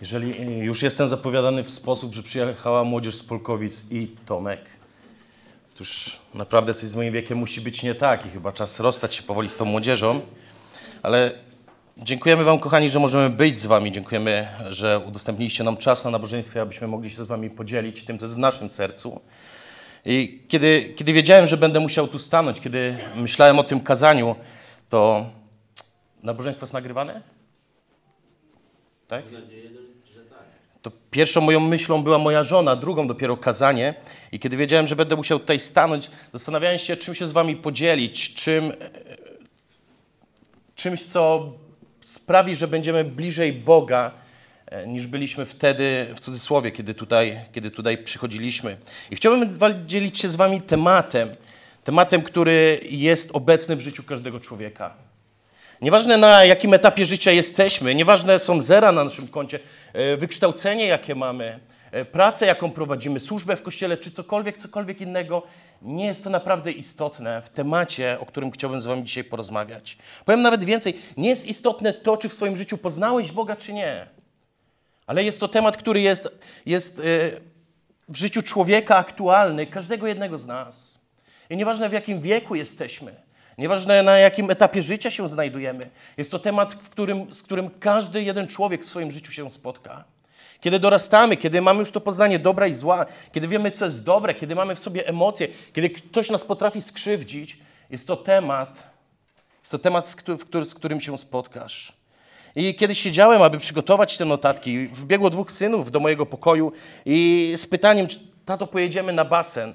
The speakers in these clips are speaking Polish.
Jeżeli y, już jestem zapowiadany w sposób, że przyjechała młodzież z Polkowic i Tomek, to już naprawdę coś z moim wiekiem musi być nie tak i chyba czas rozstać się powoli z tą młodzieżą. Ale dziękujemy Wam, kochani, że możemy być z Wami. Dziękujemy, że udostępniliście nam czas na nabożeństwie, abyśmy mogli się z Wami podzielić tym, co jest w naszym sercu. I kiedy, kiedy wiedziałem, że będę musiał tu stanąć, kiedy myślałem o tym kazaniu, to nabożeństwo jest nagrywane? Tak? to pierwszą moją myślą była moja żona, drugą dopiero kazanie. I kiedy wiedziałem, że będę musiał tutaj stanąć, zastanawiałem się, czym się z wami podzielić, czym, e, czymś, co sprawi, że będziemy bliżej Boga e, niż byliśmy wtedy, w cudzysłowie, kiedy tutaj, kiedy tutaj przychodziliśmy. I chciałbym dzielić się z wami tematem, tematem, który jest obecny w życiu każdego człowieka. Nieważne na jakim etapie życia jesteśmy, nieważne są zera na naszym koncie, e, wykształcenie jakie mamy, e, pracę jaką prowadzimy, służbę w kościele czy cokolwiek, cokolwiek innego, nie jest to naprawdę istotne w temacie, o którym chciałbym z Wami dzisiaj porozmawiać. Powiem nawet więcej, nie jest istotne to, czy w swoim życiu poznałeś Boga, czy nie. Ale jest to temat, który jest, jest e, w życiu człowieka aktualny, każdego jednego z nas. I nieważne w jakim wieku jesteśmy, Nieważne na jakim etapie życia się znajdujemy, jest to temat, w którym, z którym każdy jeden człowiek w swoim życiu się spotka. Kiedy dorastamy, kiedy mamy już to poznanie dobra i zła, kiedy wiemy, co jest dobre, kiedy mamy w sobie emocje, kiedy ktoś nas potrafi skrzywdzić, jest to temat, jest to temat, z którym się spotkasz. I kiedy siedziałem, aby przygotować te notatki, wbiegło dwóch synów do mojego pokoju i z pytaniem, czy tato pojedziemy na basen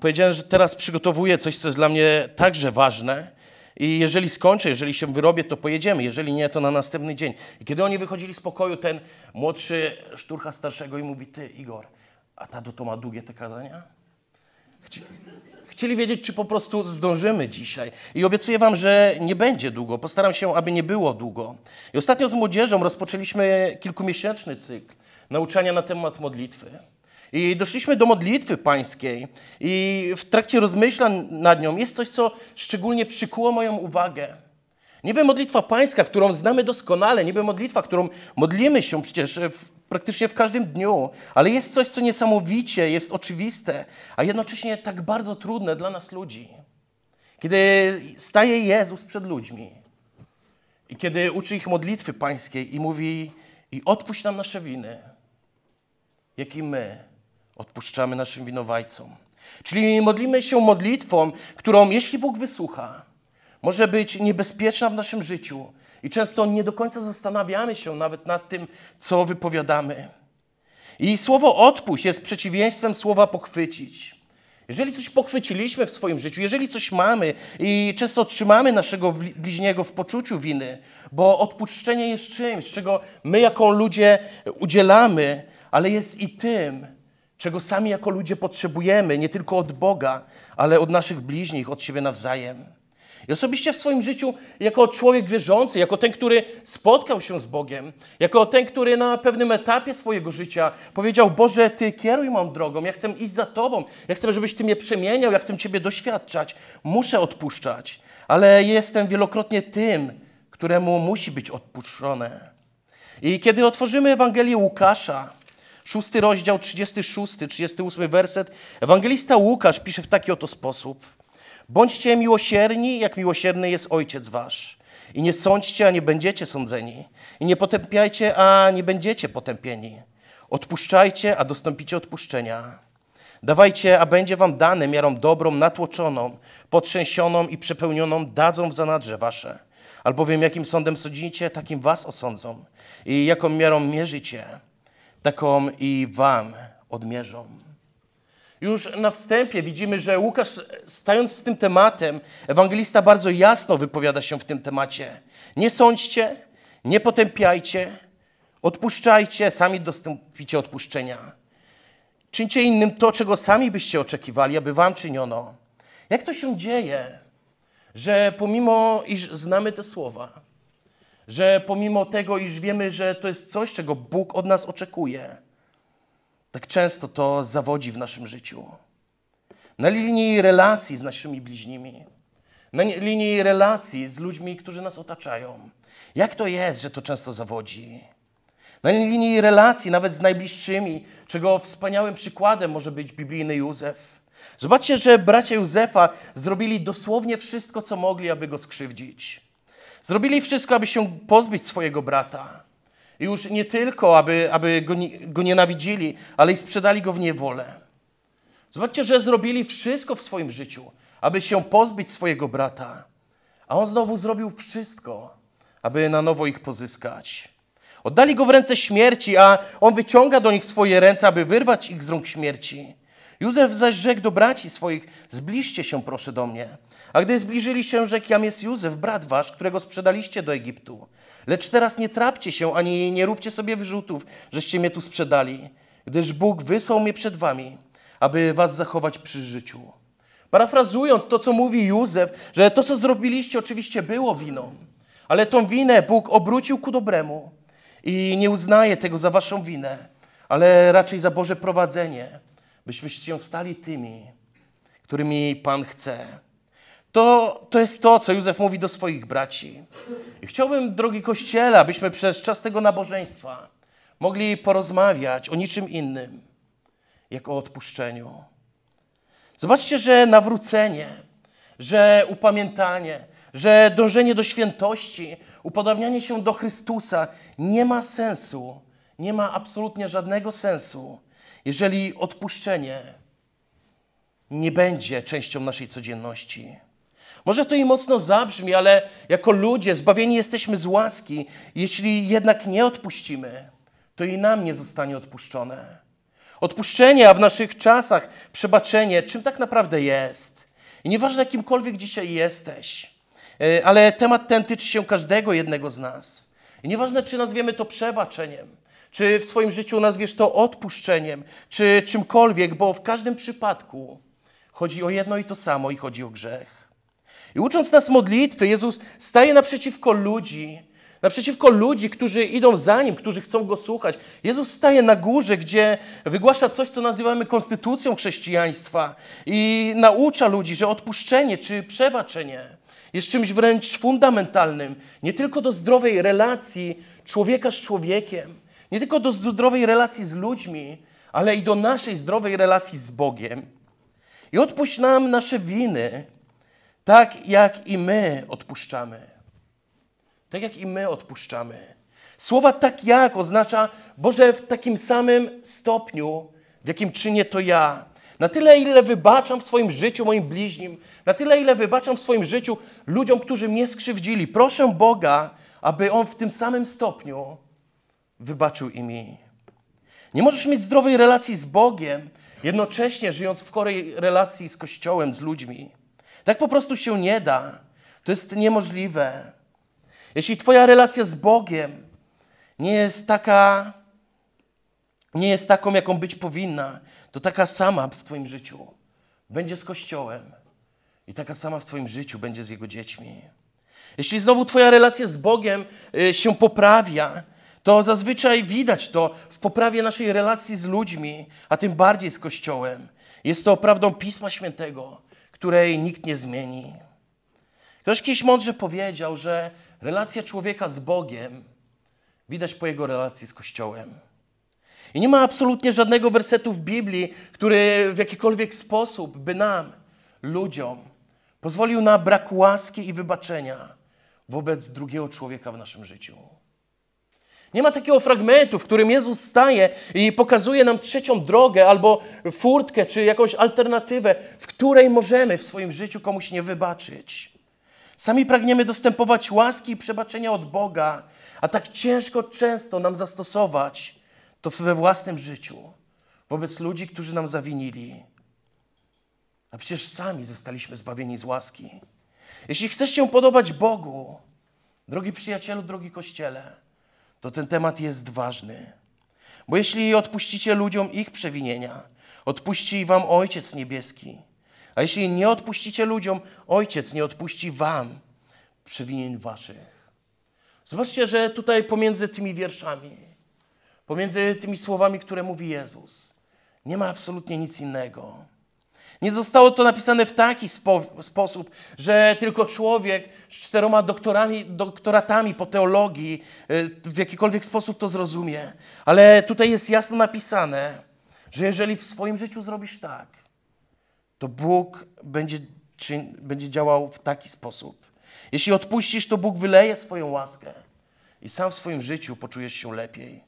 powiedziałem, że teraz przygotowuję coś, co jest dla mnie także ważne. I jeżeli skończę, jeżeli się wyrobię, to pojedziemy. Jeżeli nie, to na następny dzień. I kiedy oni wychodzili z pokoju, ten młodszy szturcha starszego i mówi, ty Igor, a ta to ma długie te kazania? Chci Chcieli wiedzieć, czy po prostu zdążymy dzisiaj. I obiecuję Wam, że nie będzie długo. Postaram się, aby nie było długo. I ostatnio z młodzieżą rozpoczęliśmy kilkumiesięczny cykl nauczania na temat modlitwy. I doszliśmy do modlitwy pańskiej i w trakcie rozmyślań nad nią jest coś, co szczególnie przykuło moją uwagę. Niby modlitwa pańska, którą znamy doskonale, niby modlitwa, którą modlimy się przecież w, praktycznie w każdym dniu, ale jest coś, co niesamowicie jest oczywiste, a jednocześnie tak bardzo trudne dla nas ludzi. Kiedy staje Jezus przed ludźmi i kiedy uczy ich modlitwy pańskiej i mówi i odpuść nam nasze winy, jak i my odpuszczamy naszym winowajcom. Czyli modlimy się modlitwą, którą, jeśli Bóg wysłucha, może być niebezpieczna w naszym życiu i często nie do końca zastanawiamy się nawet nad tym, co wypowiadamy. I słowo odpuść jest przeciwieństwem słowa pochwycić. Jeżeli coś pochwyciliśmy w swoim życiu, jeżeli coś mamy i często trzymamy naszego bliźniego w poczuciu winy, bo odpuszczenie jest czymś, czego my jako ludzie udzielamy, ale jest i tym, czego sami jako ludzie potrzebujemy, nie tylko od Boga, ale od naszych bliźnich, od siebie nawzajem. I osobiście w swoim życiu, jako człowiek wierzący, jako ten, który spotkał się z Bogiem, jako ten, który na pewnym etapie swojego życia powiedział: Boże, Ty kieruj mą drogą, ja chcę iść za Tobą, ja chcę, żebyś Ty mnie przemieniał, ja chcę Ciebie doświadczać, muszę odpuszczać, ale jestem wielokrotnie tym, któremu musi być odpuszczone. I kiedy otworzymy Ewangelię Łukasza, szósty rozdział, 36, 38 werset. Ewangelista Łukasz pisze w taki oto sposób. Bądźcie miłosierni, jak miłosierny jest Ojciec Wasz. I nie sądźcie, a nie będziecie sądzeni. I nie potępiajcie, a nie będziecie potępieni. Odpuszczajcie, a dostąpicie odpuszczenia. Dawajcie, a będzie wam dane miarą dobrą, natłoczoną, potrzęsioną i przepełnioną dadzą w zanadrze wasze. Albowiem jakim sądem sądzicie, takim was osądzą. I jaką miarą mierzycie, taką i wam odmierzą. Już na wstępie widzimy, że Łukasz, stając z tym tematem, ewangelista bardzo jasno wypowiada się w tym temacie. Nie sądźcie, nie potępiajcie, odpuszczajcie, sami dostąpicie odpuszczenia. Czyńcie innym to, czego sami byście oczekiwali, aby wam czyniono. Jak to się dzieje, że pomimo iż znamy te słowa, że pomimo tego, iż wiemy, że to jest coś, czego Bóg od nas oczekuje, tak często to zawodzi w naszym życiu. Na linii relacji z naszymi bliźnimi, na linii relacji z ludźmi, którzy nas otaczają. Jak to jest, że to często zawodzi? Na linii relacji nawet z najbliższymi, czego wspaniałym przykładem może być biblijny Józef. Zobaczcie, że bracia Józefa zrobili dosłownie wszystko, co mogli, aby go skrzywdzić. Zrobili wszystko, aby się pozbyć swojego brata. I już nie tylko, aby, aby go, go nienawidzili, ale i sprzedali go w niewolę. Zobaczcie, że zrobili wszystko w swoim życiu, aby się pozbyć swojego brata. A on znowu zrobił wszystko, aby na nowo ich pozyskać. Oddali go w ręce śmierci, a on wyciąga do nich swoje ręce, aby wyrwać ich z rąk śmierci. Józef zaś rzekł do braci swoich, zbliżcie się proszę do mnie. A gdy zbliżyli się, rzekł, jam jest Józef, brat wasz, którego sprzedaliście do Egiptu. Lecz teraz nie trapcie się, ani nie róbcie sobie wyrzutów, żeście mnie tu sprzedali, gdyż Bóg wysłał mnie przed wami, aby was zachować przy życiu. Parafrazując to, co mówi Józef, że to, co zrobiliście, oczywiście było winą, ale tą winę Bóg obrócił ku dobremu i nie uznaje tego za waszą winę, ale raczej za Boże prowadzenie byśmy się stali tymi, którymi Pan chce. To, to jest to, co Józef mówi do swoich braci. I chciałbym, drogi Kościele, abyśmy przez czas tego nabożeństwa mogli porozmawiać o niczym innym, jak o odpuszczeniu. Zobaczcie, że nawrócenie, że upamiętanie, że dążenie do świętości, upodobnianie się do Chrystusa nie ma sensu, nie ma absolutnie żadnego sensu, jeżeli odpuszczenie nie będzie częścią naszej codzienności. Może to i mocno zabrzmi, ale jako ludzie zbawieni jesteśmy z łaski. Jeśli jednak nie odpuścimy, to i nam nie zostanie odpuszczone. Odpuszczenie, a w naszych czasach przebaczenie, czym tak naprawdę jest. I nieważne kimkolwiek dzisiaj jesteś, e, ale temat ten tyczy się każdego jednego z nas. I nieważne, czy nazwiemy to przebaczeniem, czy w swoim życiu nazwiesz to odpuszczeniem, czy czymkolwiek, bo w każdym przypadku chodzi o jedno i to samo i chodzi o grzech. I ucząc nas modlitwy, Jezus staje naprzeciwko ludzi, naprzeciwko ludzi, którzy idą za Nim, którzy chcą Go słuchać. Jezus staje na górze, gdzie wygłasza coś, co nazywamy konstytucją chrześcijaństwa i naucza ludzi, że odpuszczenie czy przebaczenie jest czymś wręcz fundamentalnym, nie tylko do zdrowej relacji człowieka z człowiekiem, nie tylko do zdrowej relacji z ludźmi, ale i do naszej zdrowej relacji z Bogiem. I odpuść nam nasze winy, tak jak i my odpuszczamy. Tak jak i my odpuszczamy. Słowa tak jak oznacza Boże w takim samym stopniu, w jakim czynię to ja. Na tyle, ile wybaczam w swoim życiu moim bliźnim, na tyle, ile wybaczam w swoim życiu ludziom, którzy mnie skrzywdzili. Proszę Boga, aby On w tym samym stopniu wybaczył im Nie możesz mieć zdrowej relacji z Bogiem, jednocześnie żyjąc w chorej relacji z Kościołem, z ludźmi. Tak po prostu się nie da. To jest niemożliwe. Jeśli Twoja relacja z Bogiem nie jest taka, nie jest taką, jaką być powinna, to taka sama w Twoim życiu będzie z Kościołem i taka sama w Twoim życiu będzie z Jego dziećmi. Jeśli znowu Twoja relacja z Bogiem y, się poprawia, to zazwyczaj widać to w poprawie naszej relacji z ludźmi, a tym bardziej z Kościołem. Jest to prawdą Pisma Świętego, której nikt nie zmieni. Ktoś kiedyś mądrze powiedział, że relacja człowieka z Bogiem widać po jego relacji z Kościołem. I nie ma absolutnie żadnego wersetu w Biblii, który w jakikolwiek sposób by nam, ludziom, pozwolił na brak łaski i wybaczenia wobec drugiego człowieka w naszym życiu. Nie ma takiego fragmentu, w którym Jezus staje i pokazuje nam trzecią drogę albo furtkę, czy jakąś alternatywę, w której możemy w swoim życiu komuś nie wybaczyć. Sami pragniemy dostępować łaski i przebaczenia od Boga, a tak ciężko często nam zastosować to we własnym życiu wobec ludzi, którzy nam zawinili. A przecież sami zostaliśmy zbawieni z łaski. Jeśli chcesz się podobać Bogu, drogi przyjacielu, drogi kościele, to ten temat jest ważny. Bo jeśli odpuścicie ludziom ich przewinienia, odpuści wam Ojciec Niebieski. A jeśli nie odpuścicie ludziom, Ojciec nie odpuści wam przewinień waszych. Zobaczcie, że tutaj pomiędzy tymi wierszami, pomiędzy tymi słowami, które mówi Jezus, nie ma absolutnie nic innego nie zostało to napisane w taki spo sposób, że tylko człowiek z czteroma doktorami, doktoratami po teologii y, w jakikolwiek sposób to zrozumie. Ale tutaj jest jasno napisane, że jeżeli w swoim życiu zrobisz tak, to Bóg będzie, będzie działał w taki sposób. Jeśli odpuścisz, to Bóg wyleje swoją łaskę i sam w swoim życiu poczujesz się lepiej.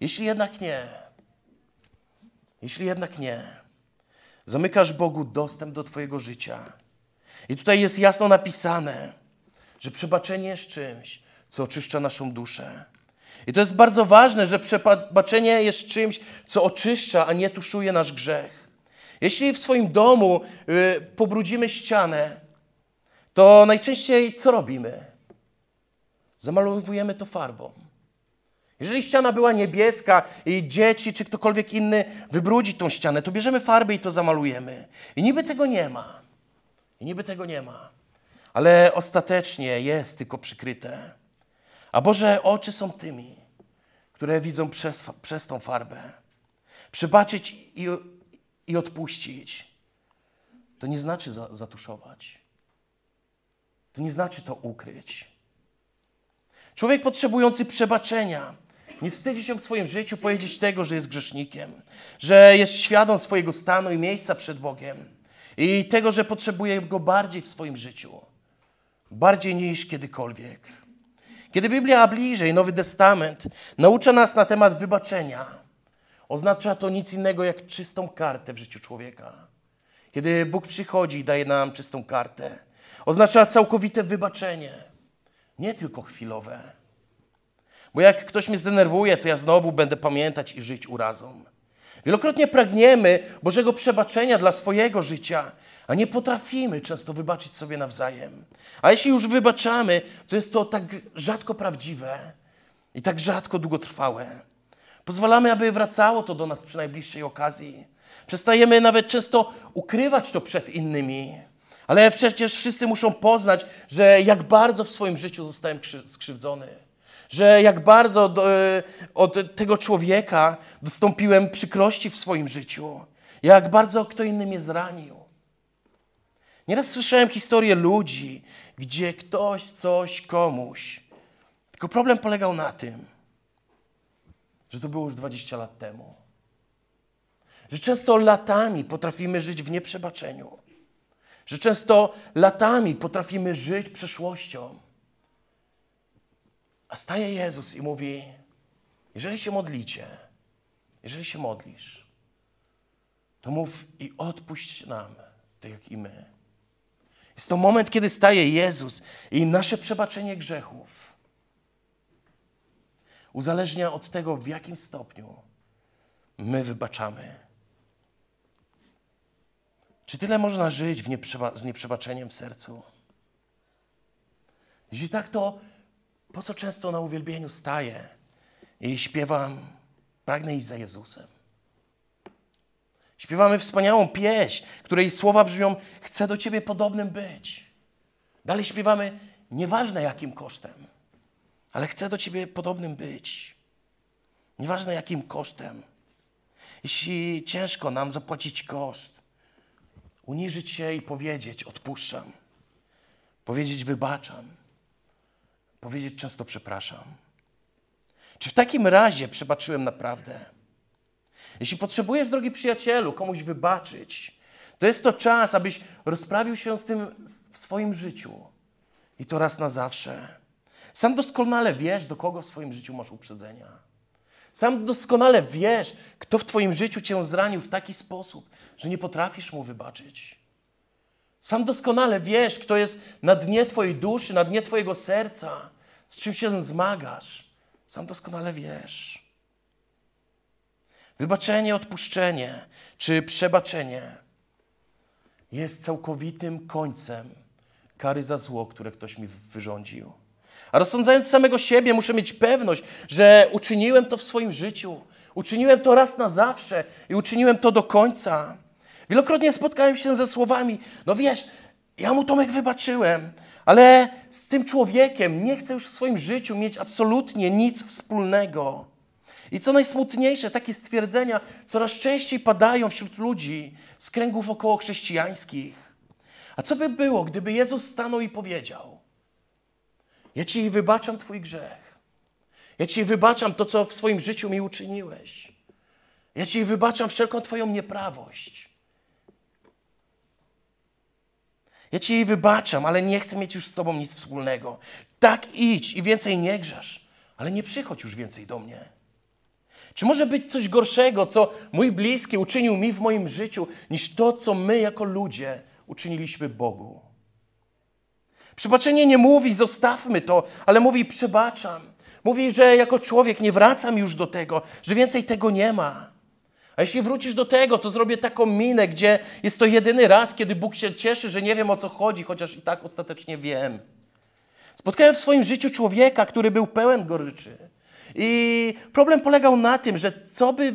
Jeśli jednak nie, jeśli jednak nie, Zamykasz Bogu dostęp do Twojego życia. I tutaj jest jasno napisane, że przebaczenie jest czymś, co oczyszcza naszą duszę. I to jest bardzo ważne, że przebaczenie jest czymś, co oczyszcza, a nie tuszuje nasz grzech. Jeśli w swoim domu yy, pobrudzimy ścianę, to najczęściej co robimy? Zamalowujemy to farbą. Jeżeli ściana była niebieska i dzieci czy ktokolwiek inny wybrudzi tą ścianę, to bierzemy farby i to zamalujemy. I niby tego nie ma. I niby tego nie ma. Ale ostatecznie jest tylko przykryte. A Boże oczy są tymi, które widzą przez, przez tą farbę. Przebaczyć i, i odpuścić to nie znaczy za, zatuszować. To nie znaczy to ukryć. Człowiek potrzebujący przebaczenia nie wstydzi się w swoim życiu powiedzieć tego, że jest grzesznikiem, że jest świadom swojego stanu i miejsca przed Bogiem i tego, że potrzebuje go bardziej w swoim życiu, bardziej niż kiedykolwiek. Kiedy Biblia bliżej, Nowy Testament naucza nas na temat wybaczenia, oznacza to nic innego jak czystą kartę w życiu człowieka. Kiedy Bóg przychodzi i daje nam czystą kartę, oznacza całkowite wybaczenie, nie tylko chwilowe bo jak ktoś mnie zdenerwuje, to ja znowu będę pamiętać i żyć urazą. Wielokrotnie pragniemy Bożego przebaczenia dla swojego życia, a nie potrafimy często wybaczyć sobie nawzajem. A jeśli już wybaczamy, to jest to tak rzadko prawdziwe i tak rzadko długotrwałe. Pozwalamy, aby wracało to do nas przy najbliższej okazji. Przestajemy nawet często ukrywać to przed innymi. Ale przecież wszyscy muszą poznać, że jak bardzo w swoim życiu zostałem skrzywdzony że jak bardzo do, e, od tego człowieka dostąpiłem przykrości w swoim życiu, jak bardzo kto inny mnie zranił. Nieraz słyszałem historię ludzi, gdzie ktoś coś komuś. Tylko problem polegał na tym, że to było już 20 lat temu. Że często latami potrafimy żyć w nieprzebaczeniu. Że często latami potrafimy żyć przeszłością. A staje Jezus i mówi: Jeżeli się modlicie, jeżeli się modlisz, to mów i odpuść nam, tak jak i my. Jest to moment, kiedy staje Jezus i nasze przebaczenie grzechów uzależnia od tego, w jakim stopniu my wybaczamy. Czy tyle można żyć nieprzeba z nieprzebaczeniem w sercu? Jeśli tak, to po co często na uwielbieniu staję i śpiewam, pragnę iść za Jezusem? Śpiewamy wspaniałą pieśń, której słowa brzmią: Chcę do Ciebie podobnym być. Dalej śpiewamy, nieważne jakim kosztem, ale chcę do Ciebie podobnym być. Nieważne jakim kosztem. Jeśli ciężko nam zapłacić koszt, uniżyć się i powiedzieć: Odpuszczam, powiedzieć: Wybaczam powiedzieć często przepraszam? Czy w takim razie przebaczyłem naprawdę? Jeśli potrzebujesz, drogi przyjacielu, komuś wybaczyć, to jest to czas, abyś rozprawił się z tym w swoim życiu. I to raz na zawsze. Sam doskonale wiesz, do kogo w swoim życiu masz uprzedzenia. Sam doskonale wiesz, kto w twoim życiu cię zranił w taki sposób, że nie potrafisz mu wybaczyć. Sam doskonale wiesz, kto jest na dnie Twojej duszy, na dnie Twojego serca, z czym się zmagasz. Sam doskonale wiesz. Wybaczenie, odpuszczenie czy przebaczenie jest całkowitym końcem kary za zło, które ktoś mi wyrządził. A rozsądzając samego siebie, muszę mieć pewność, że uczyniłem to w swoim życiu. Uczyniłem to raz na zawsze i uczyniłem to do końca. Wielokrotnie spotkałem się ze słowami, no wiesz, ja mu Tomek wybaczyłem, ale z tym człowiekiem nie chcę już w swoim życiu mieć absolutnie nic wspólnego. I co najsmutniejsze, takie stwierdzenia coraz częściej padają wśród ludzi z kręgów około chrześcijańskich. A co by było, gdyby Jezus stanął i powiedział: Ja ci wybaczam Twój grzech. Ja ci wybaczam to, co w swoim życiu mi uczyniłeś. Ja ci wybaczam wszelką Twoją nieprawość. Ja ci jej wybaczam, ale nie chcę mieć już z tobą nic wspólnego. Tak idź i więcej nie grzesz, ale nie przychodź już więcej do mnie. Czy może być coś gorszego, co mój bliski uczynił mi w moim życiu, niż to, co my jako ludzie uczyniliśmy Bogu? Przebaczenie nie mówi, zostawmy to, ale mówi, przebaczam. Mówi, że jako człowiek nie wracam już do tego, że więcej tego nie ma. A jeśli wrócisz do tego, to zrobię taką minę, gdzie jest to jedyny raz, kiedy Bóg się cieszy, że nie wiem o co chodzi, chociaż i tak ostatecznie wiem. Spotkałem w swoim życiu człowieka, który był pełen goryczy. I problem polegał na tym, że co by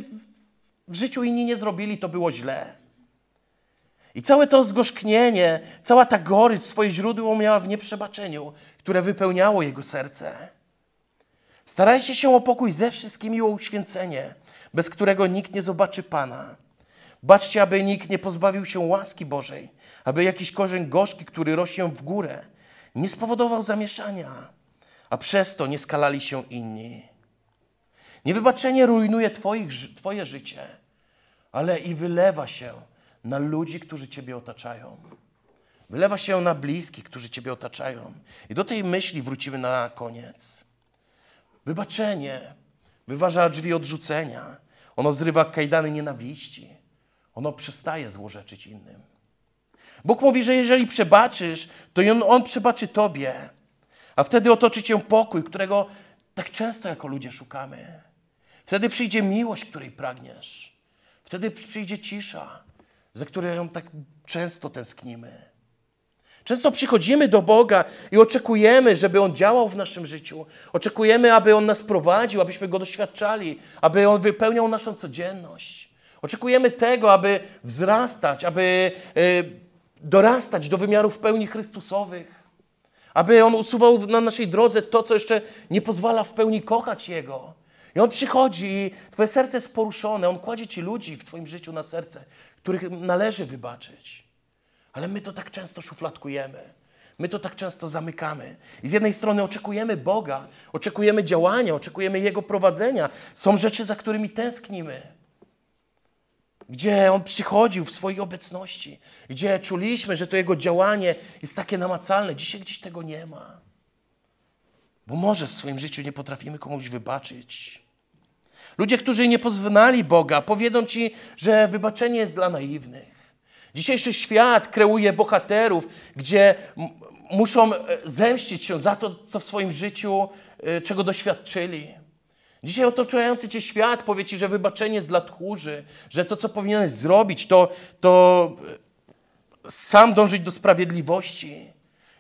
w życiu inni nie zrobili, to było źle. I całe to zgorzknienie, cała ta gorycz swoje źródło miała w nieprzebaczeniu, które wypełniało jego serce. Starajcie się o pokój ze wszystkim i o uświęcenie, bez którego nikt nie zobaczy Pana. Baczcie, aby nikt nie pozbawił się łaski Bożej, aby jakiś korzeń gorzki, który rośnie w górę, nie spowodował zamieszania, a przez to nie skalali się inni. Niewybaczenie rujnuje twoich, Twoje życie, ale i wylewa się na ludzi, którzy Ciebie otaczają. Wylewa się na bliskich, którzy Ciebie otaczają. I do tej myśli wrócimy na koniec. Wybaczenie wyważa drzwi odrzucenia. Ono zrywa kajdany nienawiści. Ono przestaje złorzeczyć innym. Bóg mówi, że jeżeli przebaczysz, to on, on przebaczy tobie. A wtedy otoczy cię pokój, którego tak często jako ludzie szukamy. Wtedy przyjdzie miłość, której pragniesz. Wtedy przyjdzie cisza, za którą tak często tęsknimy. Często przychodzimy do Boga i oczekujemy, żeby On działał w naszym życiu. Oczekujemy, aby On nas prowadził, abyśmy Go doświadczali, aby On wypełniał naszą codzienność. Oczekujemy tego, aby wzrastać, aby y, dorastać do wymiarów pełni Chrystusowych. Aby On usuwał na naszej drodze to, co jeszcze nie pozwala w pełni kochać Jego. I On przychodzi i Twoje serce jest poruszone. On kładzie Ci ludzi w Twoim życiu na serce, których należy wybaczyć. Ale my to tak często szufladkujemy. My to tak często zamykamy. I z jednej strony oczekujemy Boga, oczekujemy działania, oczekujemy Jego prowadzenia. Są rzeczy, za którymi tęsknimy. Gdzie On przychodził w swojej obecności, gdzie czuliśmy, że to Jego działanie jest takie namacalne. Dzisiaj gdzieś tego nie ma. Bo może w swoim życiu nie potrafimy komuś wybaczyć. Ludzie, którzy nie poznali Boga, powiedzą ci, że wybaczenie jest dla naiwnych. Dzisiejszy świat kreuje bohaterów, gdzie muszą e, zemścić się za to, co w swoim życiu, e, czego doświadczyli. Dzisiaj otaczający cię świat powie ci, że wybaczenie jest dla tchórzy, że to, co powinieneś zrobić, to, to e, sam dążyć do sprawiedliwości.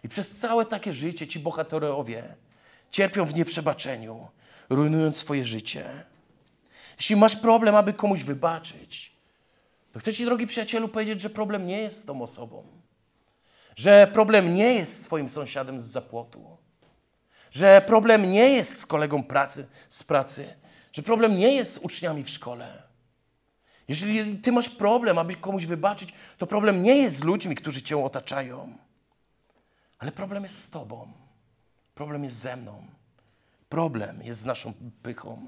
I przez całe takie życie ci bohaterowie cierpią w nieprzebaczeniu, rujnując swoje życie. Jeśli masz problem, aby komuś wybaczyć, to chcę Ci, drogi przyjacielu, powiedzieć, że problem nie jest z tą osobą. Że problem nie jest z Twoim sąsiadem z zapłotu. Że problem nie jest z kolegą pracy, z pracy. Że problem nie jest z uczniami w szkole. Jeżeli Ty masz problem, aby komuś wybaczyć, to problem nie jest z ludźmi, którzy Cię otaczają. Ale problem jest z Tobą. Problem jest ze mną. Problem jest z naszą pychą.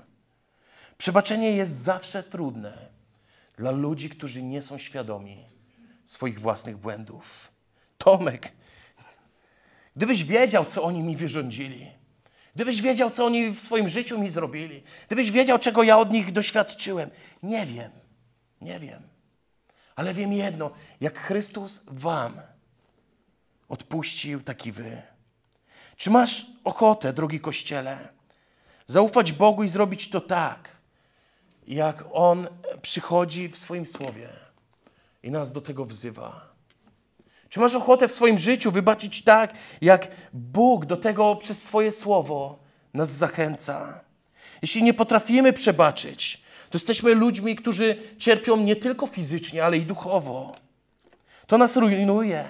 Przebaczenie jest zawsze trudne dla ludzi, którzy nie są świadomi swoich własnych błędów. Tomek, gdybyś wiedział, co oni mi wyrządzili, gdybyś wiedział, co oni w swoim życiu mi zrobili, gdybyś wiedział, czego ja od nich doświadczyłem, nie wiem, nie wiem. Ale wiem jedno, jak Chrystus wam odpuścił, taki wy. Czy masz ochotę, drogi Kościele, zaufać Bogu i zrobić to tak, jak On przychodzi w swoim słowie i nas do tego wzywa. Czy masz ochotę w swoim życiu wybaczyć tak, jak Bóg do tego przez swoje słowo nas zachęca? Jeśli nie potrafimy przebaczyć, to jesteśmy ludźmi, którzy cierpią nie tylko fizycznie, ale i duchowo. To nas rujnuje,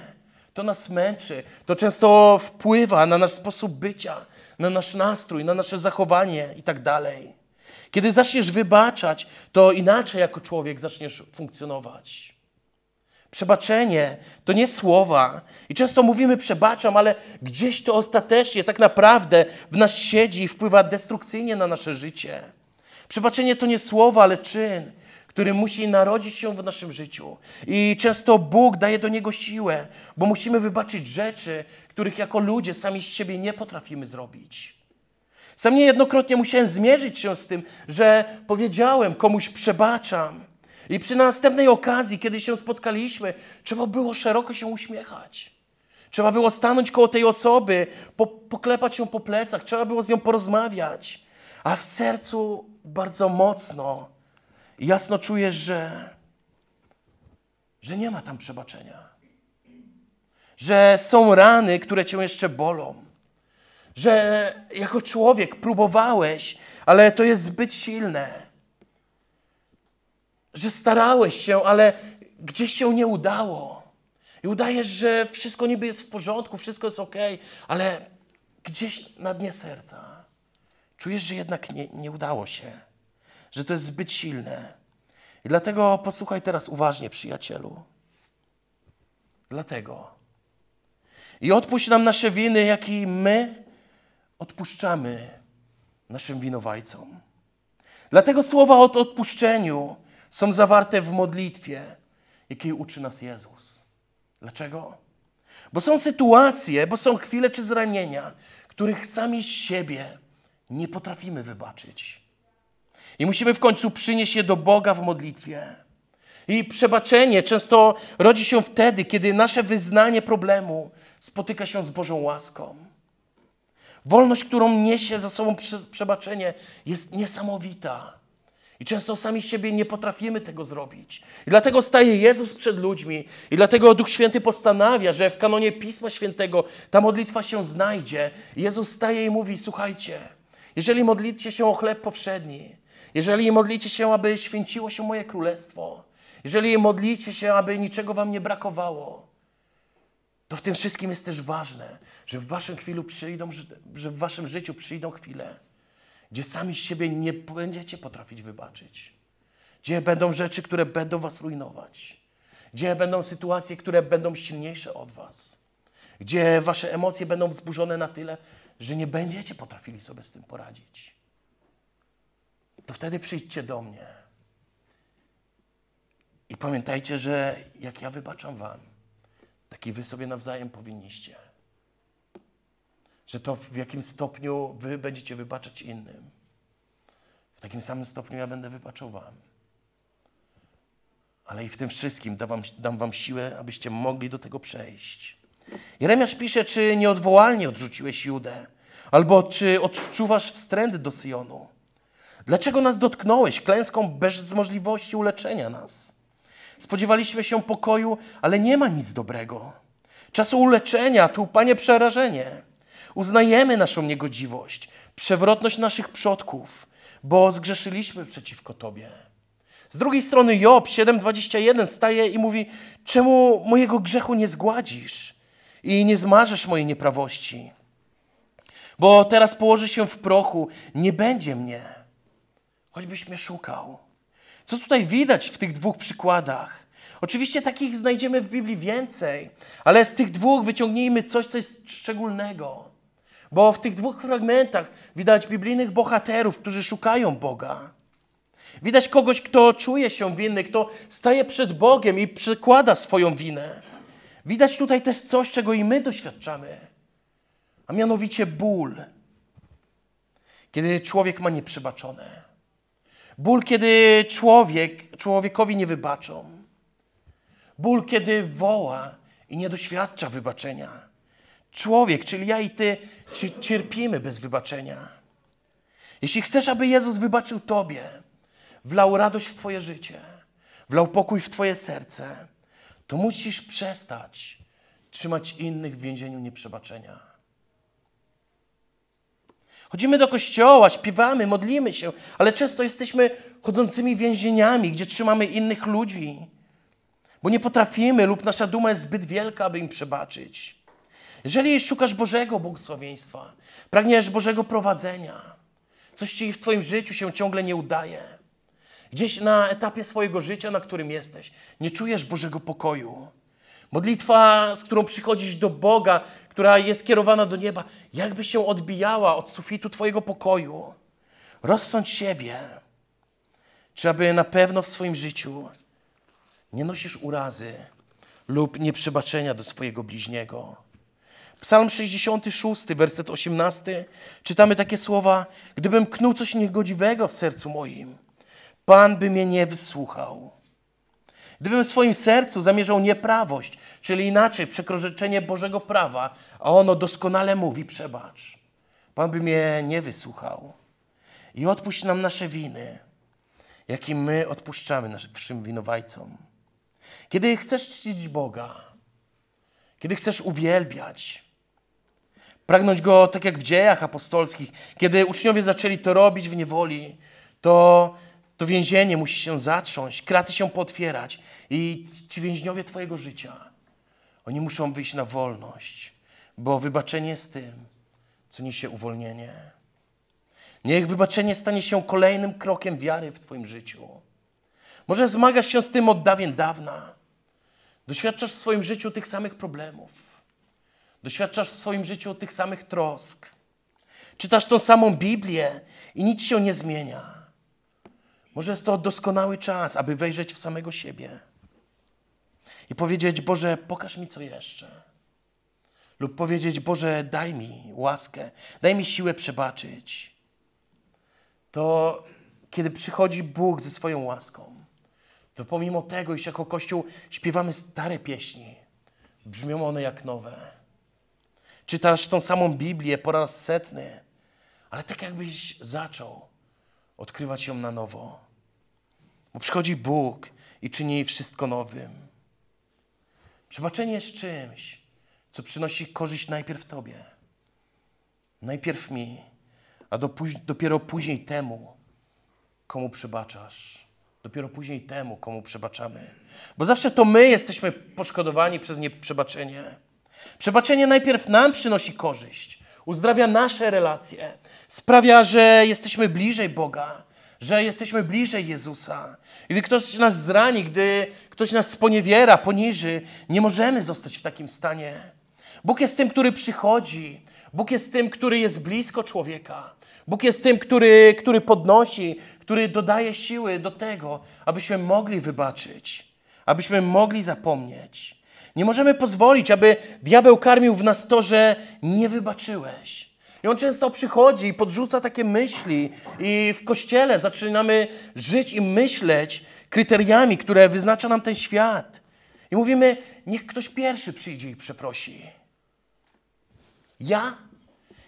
to nas męczy, to często wpływa na nasz sposób bycia, na nasz nastrój, na nasze zachowanie itd. Tak kiedy zaczniesz wybaczać, to inaczej jako człowiek zaczniesz funkcjonować. Przebaczenie to nie słowa. I często mówimy przebaczam, ale gdzieś to ostatecznie tak naprawdę w nas siedzi i wpływa destrukcyjnie na nasze życie. Przebaczenie to nie słowa, ale czyn, który musi narodzić się w naszym życiu. I często Bóg daje do niego siłę, bo musimy wybaczyć rzeczy, których jako ludzie sami z siebie nie potrafimy zrobić. Sam niejednokrotnie musiałem zmierzyć się z tym, że powiedziałem komuś przebaczam. I przy następnej okazji, kiedy się spotkaliśmy, trzeba było szeroko się uśmiechać. Trzeba było stanąć koło tej osoby, po, poklepać ją po plecach, trzeba było z nią porozmawiać. A w sercu bardzo mocno i jasno czujesz, że, że nie ma tam przebaczenia. Że są rany, które cię jeszcze bolą że jako człowiek próbowałeś, ale to jest zbyt silne. Że starałeś się, ale gdzieś się nie udało. I udajesz, że wszystko niby jest w porządku, wszystko jest ok, ale gdzieś na dnie serca czujesz, że jednak nie, nie udało się, że to jest zbyt silne. I dlatego posłuchaj teraz uważnie, przyjacielu. Dlatego. I odpuść nam nasze winy, jak i my odpuszczamy naszym winowajcom. Dlatego słowa o odpuszczeniu są zawarte w modlitwie, jakiej uczy nas Jezus. Dlaczego? Bo są sytuacje, bo są chwile czy zranienia, których sami siebie nie potrafimy wybaczyć. I musimy w końcu przynieść je do Boga w modlitwie. I przebaczenie często rodzi się wtedy, kiedy nasze wyznanie problemu spotyka się z Bożą łaską. Wolność, którą niesie za sobą przebaczenie, jest niesamowita. I często sami siebie nie potrafimy tego zrobić. I dlatego staje Jezus przed ludźmi. I dlatego Duch Święty postanawia, że w kanonie Pisma Świętego ta modlitwa się znajdzie. I Jezus staje i mówi, słuchajcie, jeżeli modlicie się o chleb powszedni, jeżeli modlicie się, aby święciło się moje królestwo, jeżeli modlicie się, aby niczego wam nie brakowało, to w tym wszystkim jest też ważne, że w waszym chwilu przyjdą, że w waszym życiu przyjdą chwile, gdzie sami siebie nie będziecie potrafić wybaczyć. Gdzie będą rzeczy, które będą was rujnować. Gdzie będą sytuacje, które będą silniejsze od was. Gdzie wasze emocje będą wzburzone na tyle, że nie będziecie potrafili sobie z tym poradzić. To wtedy przyjdźcie do mnie. I pamiętajcie, że jak ja wybaczam wam, taki wy sobie nawzajem powinniście. Że to w jakim stopniu wy będziecie wybaczać innym. W takim samym stopniu ja będę wybaczał wam. Ale i w tym wszystkim dam wam, dam wam siłę, abyście mogli do tego przejść. Jeremiasz pisze, czy nieodwołalnie odrzuciłeś Judę, albo czy odczuwasz wstręt do Syjonu. Dlaczego nas dotknąłeś klęską bez możliwości uleczenia nas? Spodziewaliśmy się pokoju, ale nie ma nic dobrego. Czasu uleczenia, tu, Panie, przerażenie. Uznajemy naszą niegodziwość, przewrotność naszych przodków, bo zgrzeszyliśmy przeciwko Tobie. Z drugiej strony Job 7,21 staje i mówi, czemu mojego grzechu nie zgładzisz i nie zmarzesz mojej nieprawości? Bo teraz położy się w prochu, nie będzie mnie, choćbyś mnie szukał. Co tutaj widać w tych dwóch przykładach? Oczywiście takich znajdziemy w Biblii więcej, ale z tych dwóch wyciągnijmy coś, co jest szczególnego. Bo w tych dwóch fragmentach widać biblijnych bohaterów, którzy szukają Boga. Widać kogoś, kto czuje się winny, kto staje przed Bogiem i przykłada swoją winę. Widać tutaj też coś, czego i my doświadczamy, a mianowicie ból, kiedy człowiek ma nieprzebaczone. Ból, kiedy człowiek, człowiekowi nie wybaczą. Ból, kiedy woła i nie doświadcza wybaczenia. Człowiek, czyli ja i ty, cierpimy bez wybaczenia. Jeśli chcesz, aby Jezus wybaczył tobie, wlał radość w twoje życie, wlał pokój w twoje serce, to musisz przestać trzymać innych w więzieniu nieprzebaczenia. Chodzimy do kościoła, śpiewamy, modlimy się, ale często jesteśmy chodzącymi więzieniami, gdzie trzymamy innych ludzi, bo nie potrafimy lub nasza duma jest zbyt wielka, aby im przebaczyć. Jeżeli szukasz Bożego błogosławieństwa, pragniesz Bożego prowadzenia, coś ci w Twoim życiu się ciągle nie udaje, gdzieś na etapie swojego życia, na którym jesteś, nie czujesz Bożego pokoju, Modlitwa, z którą przychodzisz do Boga, która jest kierowana do nieba, jakby się odbijała od sufitu Twojego pokoju. Rozsądź siebie, czy aby na pewno w swoim życiu nie nosisz urazy lub nieprzebaczenia do swojego bliźniego. Psalm 66, werset 18, czytamy takie słowa: Gdybym knuł coś niegodziwego w sercu moim, Pan by mnie nie wysłuchał. Gdybym w swoim sercu zamierzał nieprawość, czyli inaczej przekroczenie Bożego prawa, a ono doskonale mówi przebacz, Pan by mnie nie wysłuchał. I odpuść nam nasze winy, jakim my odpuszczamy naszym winowajcom. Kiedy chcesz czcić Boga, kiedy chcesz uwielbiać, pragnąć Go tak jak w dziejach apostolskich, kiedy uczniowie zaczęli to robić w niewoli, to to więzienie musi się zatrząść, kraty się potwierać i ci więźniowie Twojego życia, oni muszą wyjść na wolność, bo wybaczenie jest tym, co niesie uwolnienie. Niech wybaczenie stanie się kolejnym krokiem wiary w Twoim życiu. Może zmagasz się z tym od dawien dawna. Doświadczasz w swoim życiu tych samych problemów. Doświadczasz w swoim życiu tych samych trosk. Czytasz tą samą Biblię i nic się nie zmienia. Może jest to doskonały czas, aby wejrzeć w samego siebie i powiedzieć: Boże, pokaż mi co jeszcze. Lub powiedzieć: Boże, daj mi łaskę, daj mi siłę przebaczyć. To kiedy przychodzi Bóg ze swoją łaską, to pomimo tego, iż jako Kościół śpiewamy stare pieśni, brzmią one jak nowe. Czytasz tą samą Biblię po raz setny, ale tak jakbyś zaczął odkrywać ją na nowo. Bo przychodzi Bóg i czyni wszystko nowym. Przebaczenie jest czymś, co przynosi korzyść najpierw Tobie, najpierw mi, a dopiero później temu, komu przebaczasz. Dopiero później temu, komu przebaczamy. Bo zawsze to my jesteśmy poszkodowani przez nieprzebaczenie. Przebaczenie najpierw nam przynosi korzyść, uzdrawia nasze relacje, sprawia, że jesteśmy bliżej Boga, że jesteśmy bliżej Jezusa. Gdy ktoś nas zrani, gdy ktoś nas sponiewiera, poniży, nie możemy zostać w takim stanie. Bóg jest tym, który przychodzi. Bóg jest tym, który jest blisko człowieka. Bóg jest tym, który, który podnosi, który dodaje siły do tego, abyśmy mogli wybaczyć, abyśmy mogli zapomnieć. Nie możemy pozwolić, aby diabeł karmił w nas to, że nie wybaczyłeś. I on często przychodzi i podrzuca takie myśli. I w kościele zaczynamy żyć i myśleć kryteriami, które wyznacza nam ten świat. I mówimy, niech ktoś pierwszy przyjdzie i przeprosi. Ja?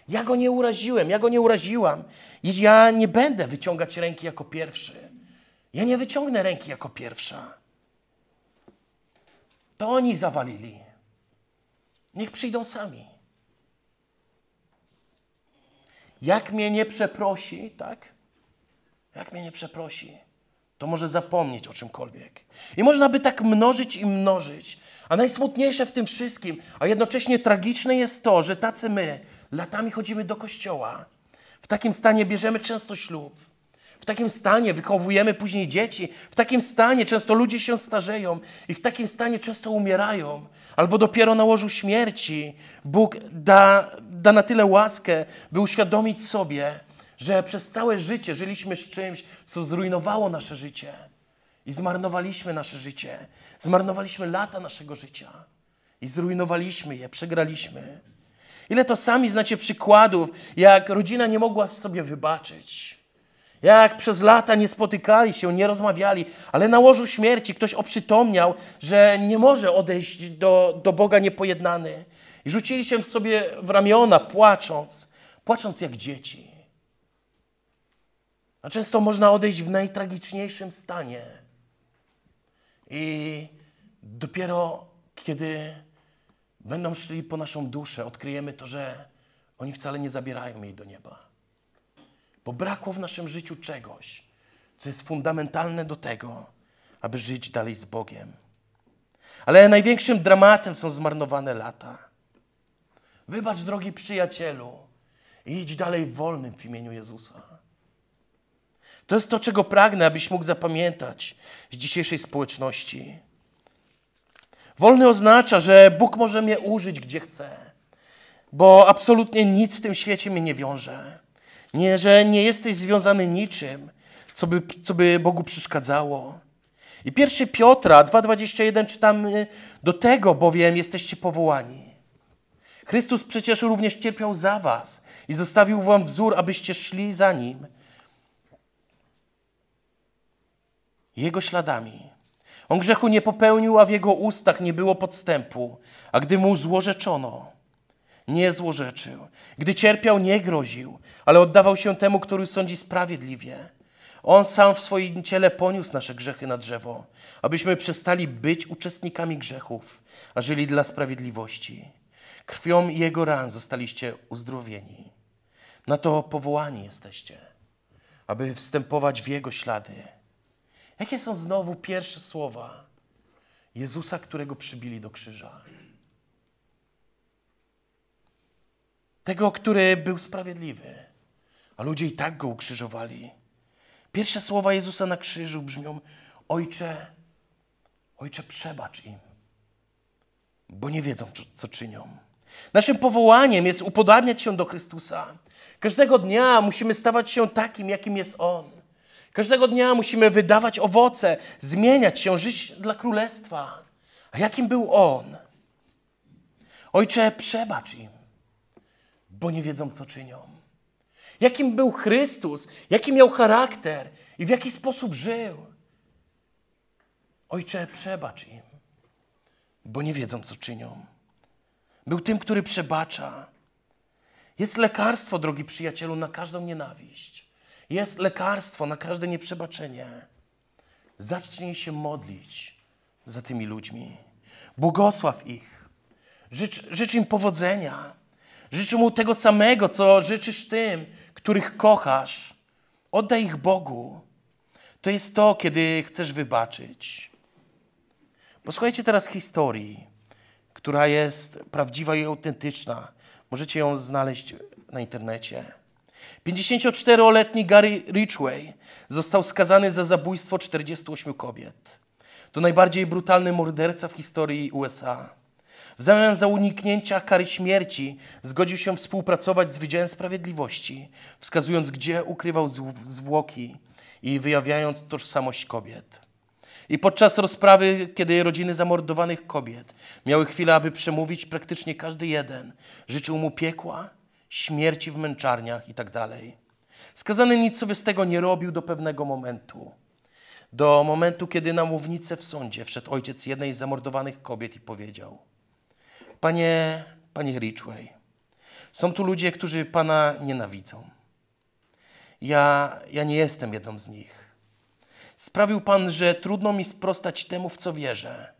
Ja go nie uraziłem, ja go nie uraziłam. I ja nie będę wyciągać ręki jako pierwszy. Ja nie wyciągnę ręki jako pierwsza. To oni zawalili. Niech przyjdą sami jak mnie nie przeprosi, tak? Jak mnie nie przeprosi, to może zapomnieć o czymkolwiek. I można by tak mnożyć i mnożyć. A najsmutniejsze w tym wszystkim, a jednocześnie tragiczne jest to, że tacy my latami chodzimy do kościoła. W takim stanie bierzemy często ślub. W takim stanie wychowujemy później dzieci, w takim stanie często ludzie się starzeją i w takim stanie często umierają, albo dopiero na łożu śmierci Bóg da, da na tyle łaskę, by uświadomić sobie, że przez całe życie żyliśmy z czymś, co zrujnowało nasze życie. I zmarnowaliśmy nasze życie. Zmarnowaliśmy lata naszego życia. I zrujnowaliśmy je, przegraliśmy. Ile to sami znacie przykładów, jak rodzina nie mogła sobie wybaczyć. Jak przez lata nie spotykali się, nie rozmawiali, ale na łożu śmierci ktoś oprzytomniał, że nie może odejść do, do Boga niepojednany. I rzucili się w sobie w ramiona, płacząc, płacząc jak dzieci. A często można odejść w najtragiczniejszym stanie. I dopiero kiedy będą szli po naszą duszę, odkryjemy to, że oni wcale nie zabierają jej do nieba bo brakło w naszym życiu czegoś, co jest fundamentalne do tego, aby żyć dalej z Bogiem. Ale największym dramatem są zmarnowane lata. Wybacz, drogi przyjacielu, i idź dalej wolnym w imieniu Jezusa. To jest to, czego pragnę, abyś mógł zapamiętać z dzisiejszej społeczności. Wolny oznacza, że Bóg może mnie użyć, gdzie chce, bo absolutnie nic w tym świecie mnie nie wiąże. Nie, że nie jesteś związany niczym, co by, co by Bogu przeszkadzało. I pierwszy Piotra 2,21 czytamy, do tego bowiem jesteście powołani. Chrystus przecież również cierpiał za was i zostawił wam wzór, abyście szli za Nim. Jego śladami. On grzechu nie popełnił, a w jego ustach nie było podstępu. A gdy mu złorzeczono, nie złorzeczył. Gdy cierpiał, nie groził, ale oddawał się temu, który sądzi sprawiedliwie. On sam w swoim ciele poniósł nasze grzechy na drzewo, abyśmy przestali być uczestnikami grzechów, a żyli dla sprawiedliwości. Krwią Jego ran zostaliście uzdrowieni. Na to powołani jesteście, aby wstępować w Jego ślady. Jakie są znowu pierwsze słowa Jezusa, którego przybili do krzyża? Tego, który był sprawiedliwy. A ludzie i tak go ukrzyżowali. Pierwsze słowa Jezusa na krzyżu brzmią: Ojcze, Ojcze, przebacz im, bo nie wiedzą, co, co czynią. Naszym powołaniem jest upodabniać się do Chrystusa. Każdego dnia musimy stawać się takim, jakim jest On. Każdego dnia musimy wydawać owoce, zmieniać się, żyć dla Królestwa. A jakim był On? Ojcze, przebacz im, bo nie wiedzą, co czynią. Jakim był Chrystus, jaki miał charakter i w jaki sposób żył. Ojcze, przebacz im, bo nie wiedzą, co czynią. Był tym, który przebacza. Jest lekarstwo, drogi przyjacielu, na każdą nienawiść. Jest lekarstwo na każde nieprzebaczenie. Zacznij się modlić za tymi ludźmi. Błogosław ich. Życz, życz im powodzenia. Życzę mu tego samego, co życzysz tym, których kochasz. Oddaj ich Bogu. To jest to, kiedy chcesz wybaczyć. Posłuchajcie teraz historii, która jest prawdziwa i autentyczna. Możecie ją znaleźć na internecie. 54-letni Gary Ridgway został skazany za zabójstwo 48 kobiet. To najbardziej brutalny morderca w historii USA. W zamian za uniknięcia kary śmierci zgodził się współpracować z Wydziałem Sprawiedliwości, wskazując, gdzie ukrywał zwłoki i wyjawiając tożsamość kobiet. I podczas rozprawy, kiedy rodziny zamordowanych kobiet miały chwilę, aby przemówić, praktycznie każdy jeden życzył mu piekła, śmierci w męczarniach itd. Tak Skazany nic sobie z tego nie robił do pewnego momentu. Do momentu, kiedy na mównicę w sądzie wszedł ojciec jednej z zamordowanych kobiet i powiedział – Panie, panie Ridgway, są tu ludzie, którzy Pana nienawidzą. Ja, ja nie jestem jedną z nich. Sprawił Pan, że trudno mi sprostać temu, w co wierzę,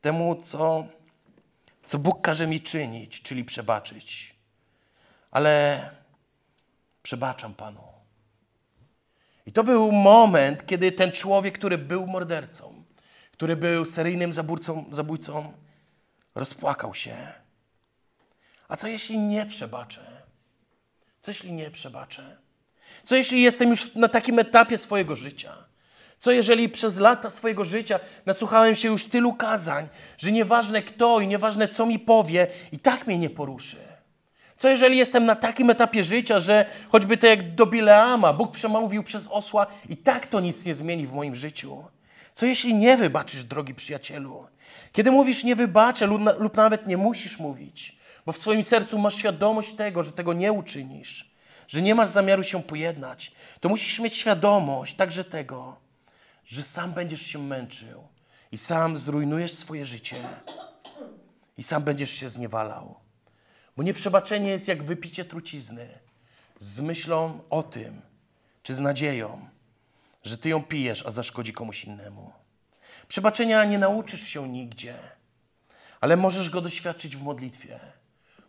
temu, co, co Bóg każe mi czynić, czyli przebaczyć. Ale przebaczam Panu. I to był moment, kiedy ten człowiek, który był mordercą, który był seryjnym zabójcą, zabójcą rozpłakał się. A co jeśli nie przebaczę? Co jeśli nie przebaczę? Co jeśli jestem już na takim etapie swojego życia? Co jeżeli przez lata swojego życia nasłuchałem się już tylu kazań, że nieważne kto i nieważne co mi powie, i tak mnie nie poruszy? Co jeżeli jestem na takim etapie życia, że choćby tak jak do Bileama, Bóg przemówił przez osła, i tak to nic nie zmieni w moim życiu? Co jeśli nie wybaczysz, drogi przyjacielu? Kiedy mówisz nie wybaczę lub nawet nie musisz mówić, bo w swoim sercu masz świadomość tego, że tego nie uczynisz, że nie masz zamiaru się pojednać, to musisz mieć świadomość także tego, że sam będziesz się męczył i sam zrujnujesz swoje życie i sam będziesz się zniewalał. Bo nieprzebaczenie jest jak wypicie trucizny z myślą o tym, czy z nadzieją, że ty ją pijesz, a zaszkodzi komuś innemu. Przebaczenia nie nauczysz się nigdzie, ale możesz go doświadczyć w modlitwie.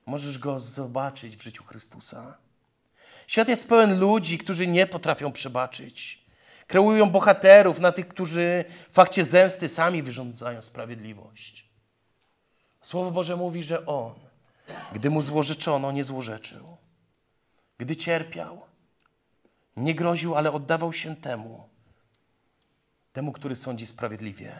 Możesz go zobaczyć w życiu Chrystusa. Świat jest pełen ludzi, którzy nie potrafią przebaczyć. Kreują bohaterów na tych, którzy w fakcie zemsty sami wyrządzają sprawiedliwość. Słowo Boże mówi, że On, gdy mu złożyczono, nie złożeczył. Gdy cierpiał, nie groził, ale oddawał się temu, temu, który sądzi sprawiedliwie.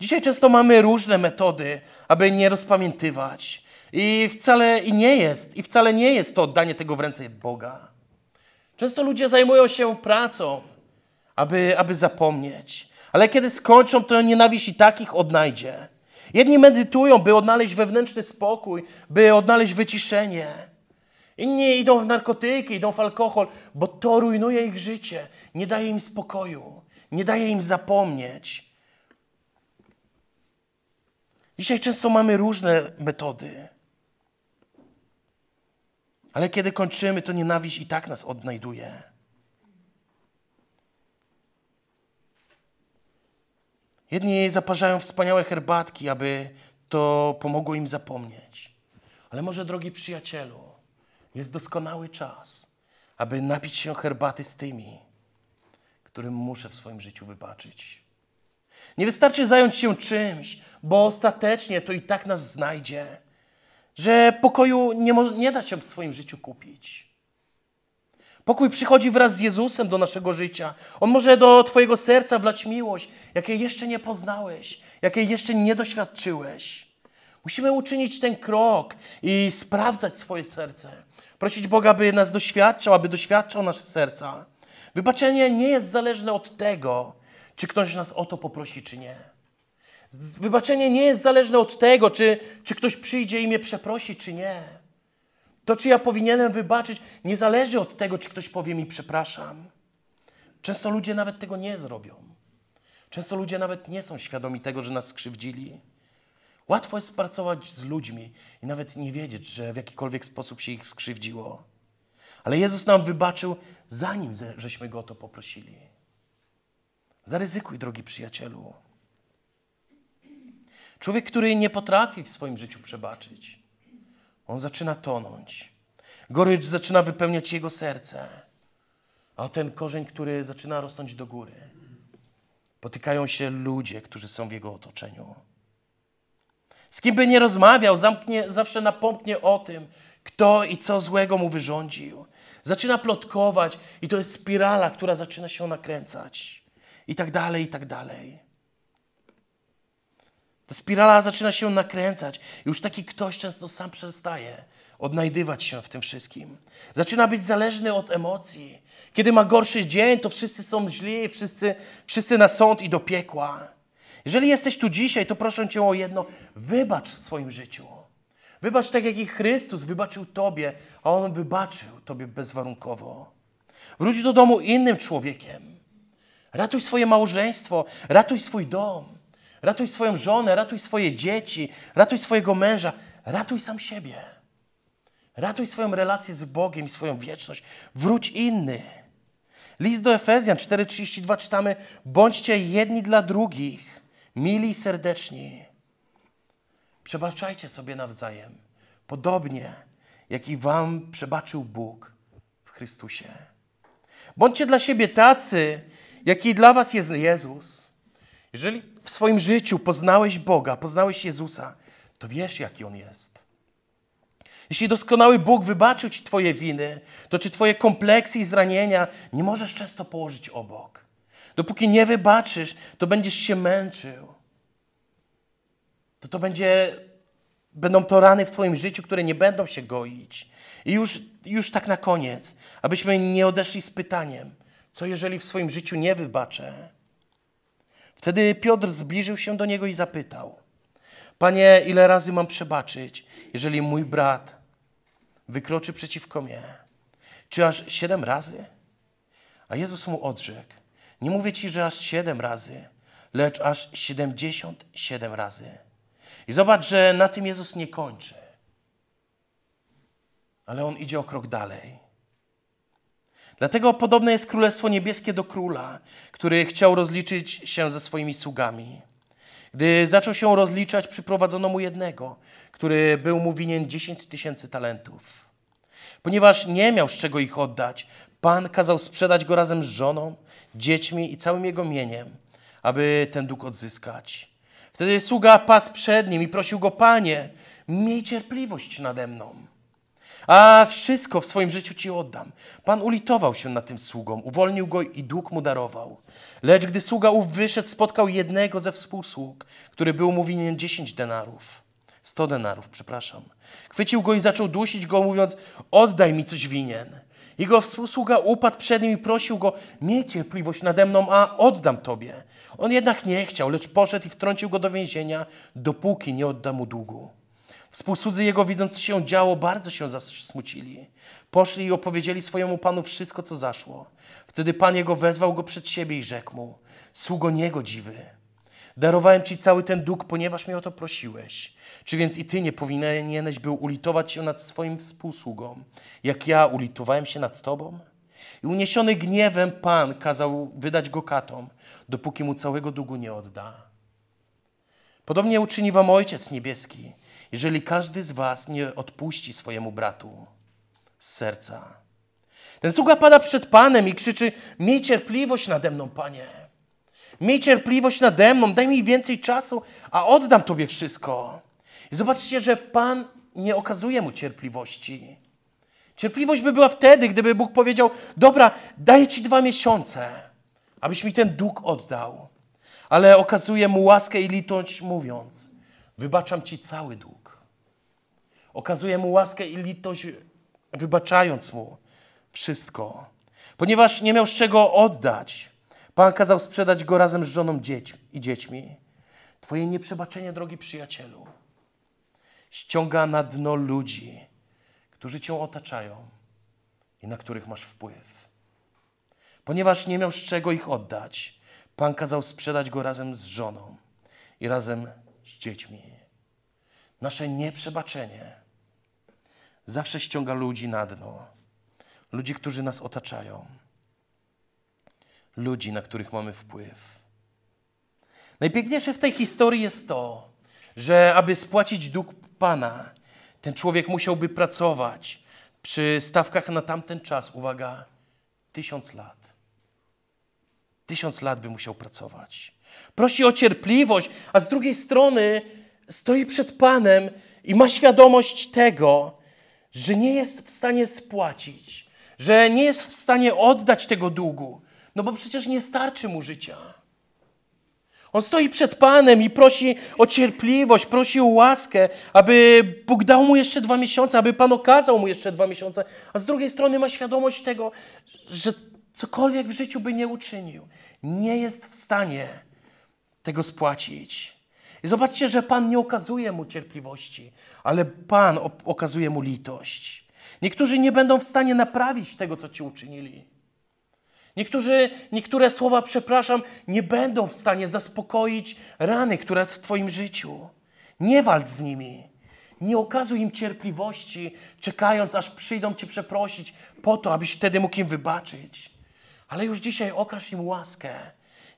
Dzisiaj często mamy różne metody, aby nie rozpamiętywać. I wcale i nie jest, i wcale nie jest to oddanie tego w ręce Boga. Często ludzie zajmują się pracą, aby, aby zapomnieć. Ale kiedy skończą, to nienawiść i takich odnajdzie. Jedni medytują, by odnaleźć wewnętrzny spokój, by odnaleźć wyciszenie. Inni idą w narkotyki, idą w alkohol, bo to rujnuje ich życie, nie daje im spokoju, nie daje im zapomnieć. Dzisiaj często mamy różne metody. Ale kiedy kończymy, to nienawiść i tak nas odnajduje. Jedni zaparzają wspaniałe herbatki, aby to pomogło im zapomnieć. Ale może, drogi przyjacielu, jest doskonały czas, aby napić się herbaty z tymi, którym muszę w swoim życiu wybaczyć. Nie wystarczy zająć się czymś, bo ostatecznie to i tak nas znajdzie, że pokoju nie, nie da się w swoim życiu kupić. Pokój przychodzi wraz z Jezusem do naszego życia. On może do Twojego serca wlać miłość, jakiej jeszcze nie poznałeś, jakiej jeszcze nie doświadczyłeś. Musimy uczynić ten krok i sprawdzać swoje serce. Prosić Boga, by nas doświadczał, aby doświadczał nasze serca. Wybaczenie nie jest zależne od tego, czy ktoś nas o to poprosi, czy nie. Wybaczenie nie jest zależne od tego, czy, czy ktoś przyjdzie i mnie przeprosi, czy nie. To, czy ja powinienem wybaczyć, nie zależy od tego, czy ktoś powie mi przepraszam. Często ludzie nawet tego nie zrobią. Często ludzie nawet nie są świadomi tego, że nas skrzywdzili. Łatwo jest pracować z ludźmi i nawet nie wiedzieć, że w jakikolwiek sposób się ich skrzywdziło. Ale Jezus nam wybaczył, zanim żeśmy Go o to poprosili. Zaryzykuj, drogi przyjacielu. Człowiek, który nie potrafi w swoim życiu przebaczyć, on zaczyna tonąć. Gorycz zaczyna wypełniać jego serce, a ten korzeń, który zaczyna rosnąć do góry. Potykają się ludzie, którzy są w jego otoczeniu. Z kim by nie rozmawiał, zamknie, zawsze napomknie o tym, kto i co złego mu wyrządził. Zaczyna plotkować i to jest spirala, która zaczyna się nakręcać. I tak dalej, i tak dalej. Ta spirala zaczyna się nakręcać. Już taki ktoś często sam przestaje odnajdywać się w tym wszystkim. Zaczyna być zależny od emocji. Kiedy ma gorszy dzień, to wszyscy są źli, wszyscy, wszyscy na sąd i do piekła. Jeżeli jesteś tu dzisiaj, to proszę Cię o jedno, wybacz w swoim życiu. Wybacz tak, jak i Chrystus wybaczył Tobie, a On wybaczył Tobie bezwarunkowo. Wróć do domu innym człowiekiem. Ratuj swoje małżeństwo, ratuj swój dom, ratuj swoją żonę, ratuj swoje dzieci, ratuj swojego męża, ratuj sam siebie. Ratuj swoją relację z Bogiem i swoją wieczność. Wróć inny. List do Efezjan 4:32 czytamy: bądźcie jedni dla drugich mili serdeczni. Przebaczajcie sobie nawzajem, podobnie jak i wam przebaczył Bóg w Chrystusie. Bądźcie dla siebie tacy, jaki dla was jest Jezus. Jeżeli w swoim życiu poznałeś Boga, poznałeś Jezusa, to wiesz, jaki On jest. Jeśli doskonały Bóg wybaczył Ci Twoje winy, to czy Twoje kompleksy i zranienia nie możesz często położyć obok? Dopóki nie wybaczysz, to będziesz się męczył. To to będzie, będą to rany w Twoim życiu, które nie będą się goić. I już, już tak na koniec, abyśmy nie odeszli z pytaniem, co jeżeli w swoim życiu nie wybaczę? Wtedy Piotr zbliżył się do niego i zapytał: Panie, ile razy mam przebaczyć, jeżeli mój brat wykroczy przeciwko mnie? Czy aż siedem razy? A Jezus mu odrzekł: nie mówię ci, że aż siedem razy, lecz aż siedemdziesiąt siedem razy. I zobacz, że na tym Jezus nie kończy. Ale on idzie o krok dalej. Dlatego podobne jest Królestwo Niebieskie do króla, który chciał rozliczyć się ze swoimi sługami. Gdy zaczął się rozliczać, przyprowadzono mu jednego, który był mu winien 10 tysięcy talentów. Ponieważ nie miał z czego ich oddać, Pan kazał sprzedać go razem z żoną, dziećmi i całym jego mieniem, aby ten dług odzyskać. Wtedy sługa padł przed nim i prosił go, Panie, miej cierpliwość nade mną, a wszystko w swoim życiu ci oddam. Pan ulitował się nad tym sługą, uwolnił go i dług mu darował. Lecz gdy sługa ów wyszedł, spotkał jednego ze współsług, który był mu winien dziesięć denarów. 100 denarów, przepraszam. Chwycił go i zaczął dusić go, mówiąc: Oddaj mi coś winien. Jego współsługa upadł przed nim i prosił go, miej cierpliwość nade mną, a oddam tobie. On jednak nie chciał, lecz poszedł i wtrącił go do więzienia, dopóki nie odda mu długu. Współsłudzy jego, widząc, co się działo, bardzo się zasmucili. Poszli i opowiedzieli swojemu panu wszystko, co zaszło. Wtedy pan jego wezwał go przed siebie i rzekł mu, sługo niegodziwy, Darowałem Ci cały ten dług, ponieważ mnie o to prosiłeś. Czy więc i Ty nie powinieneś był ulitować się nad swoim współsługą, jak ja ulitowałem się nad Tobą? I uniesiony gniewem Pan kazał wydać go katom, dopóki mu całego długu nie odda. Podobnie uczyni Wam Ojciec Niebieski, jeżeli każdy z Was nie odpuści swojemu bratu z serca. Ten sługa pada przed Panem i krzyczy: Miej cierpliwość nade mną, Panie. Miej cierpliwość nade mną, daj mi więcej czasu, a oddam Tobie wszystko. I zobaczcie, że Pan nie okazuje mu cierpliwości. Cierpliwość by była wtedy, gdyby Bóg powiedział: Dobra, daję Ci dwa miesiące, abyś mi ten dług oddał. Ale okazuje mu łaskę i litość, mówiąc: Wybaczam Ci cały dług. Okazuje mu łaskę i litość, wybaczając mu wszystko, ponieważ nie miał z czego oddać. Pan kazał sprzedać go razem z żoną dziećmi i dziećmi. Twoje nieprzebaczenie, drogi przyjacielu, ściąga na dno ludzi, którzy cię otaczają i na których masz wpływ. Ponieważ nie miał z czego ich oddać, Pan kazał sprzedać go razem z żoną i razem z dziećmi. Nasze nieprzebaczenie zawsze ściąga ludzi na dno, ludzi, którzy nas otaczają ludzi, na których mamy wpływ. Najpiękniejsze w tej historii jest to, że aby spłacić dług Pana, ten człowiek musiałby pracować przy stawkach na tamten czas, uwaga, tysiąc lat. Tysiąc lat by musiał pracować. Prosi o cierpliwość, a z drugiej strony stoi przed Panem i ma świadomość tego, że nie jest w stanie spłacić, że nie jest w stanie oddać tego długu, no bo przecież nie starczy mu życia. On stoi przed Panem i prosi o cierpliwość, prosi o łaskę, aby Bóg dał mu jeszcze dwa miesiące, aby Pan okazał mu jeszcze dwa miesiące, a z drugiej strony ma świadomość tego, że cokolwiek w życiu by nie uczynił, nie jest w stanie tego spłacić. I zobaczcie, że Pan nie okazuje mu cierpliwości, ale Pan okazuje mu litość. Niektórzy nie będą w stanie naprawić tego, co ci uczynili. Niektórzy, niektóre słowa, przepraszam, nie będą w stanie zaspokoić rany, która jest w Twoim życiu. Nie walcz z nimi. Nie okazuj im cierpliwości, czekając, aż przyjdą Cię przeprosić, po to, abyś wtedy mógł im wybaczyć. Ale już dzisiaj okaż im łaskę